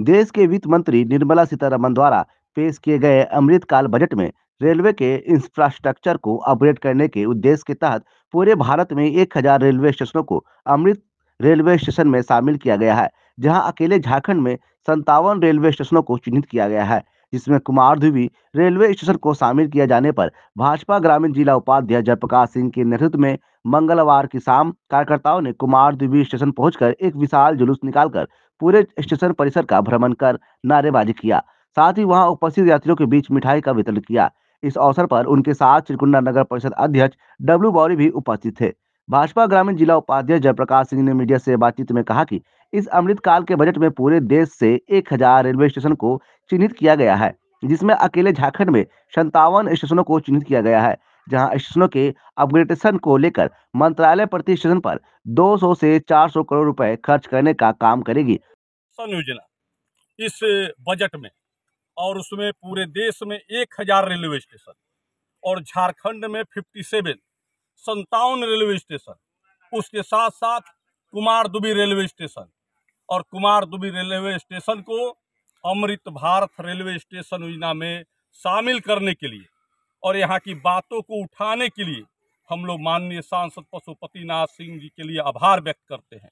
देश के वित्त मंत्री निर्मला सीतारमन द्वारा पेश किए गए अमृतकाल बजट में रेलवे के इंफ्रास्ट्रक्चर को अपग्रेड करने के उद्देश्य के तहत पूरे भारत में एक हजार रेलवे स्टेशनों को अमृत रेलवे स्टेशन में शामिल किया गया है जहां अकेले झारखंड में संतावन रेलवे स्टेशनों को चिन्हित किया गया है जिसमें कुमार धुबी रेलवे स्टेशन को शामिल किया जाने पर भाजपा ग्रामीण जिला उपाध्यक्ष जयप्रकाश सिंह के नेतृत्व में मंगलवार की शाम कार्यकर्ताओं ने कुमार धुबी स्टेशन पहुंचकर एक विशाल जुलूस निकालकर पूरे स्टेशन परिसर का भ्रमण कर नारेबाजी किया साथ ही वहां उपस्थित यात्रियों के बीच मिठाई का वितरण किया इस अवसर पर उनके साथ त्रिकुंडा नगर परिषद अध्यक्ष डब्ल्यू बौरी भी उपस्थित थे भाजपा ग्रामीण जिला उपाध्यक्ष जयप्रकाश सिंह ने मीडिया से बातचीत में कहा कि इस अमृत काल के बजट में पूरे देश से एक हजार रेलवे स्टेशन को चिन्हित किया गया है जिसमें अकेले झारखंड में संतावन स्टेशनों को चिन्हित किया गया है जहां स्टेशनों के अपग्रेडेशन को लेकर मंत्रालय प्रति स्टेशन पर 200 से 400 करोड़ रुपए खर्च करने का काम करेगी संयोजना इस बजट में और उसमें पूरे देश में एक हजार रेलवे स्टेशन और झारखंड में फिफ्टी सेवन संतावन रेलवे स्टेशन उसके साथ साथ कुमार दुबी रेलवे स्टेशन और कुमार दुबी रेलवे स्टेशन को अमृत भारत रेलवे स्टेशन योजना में शामिल करने के लिए और यहाँ की बातों को उठाने के लिए हम लोग माननीय सांसद पशुपतिनाथ सिंह जी के लिए आभार व्यक्त करते हैं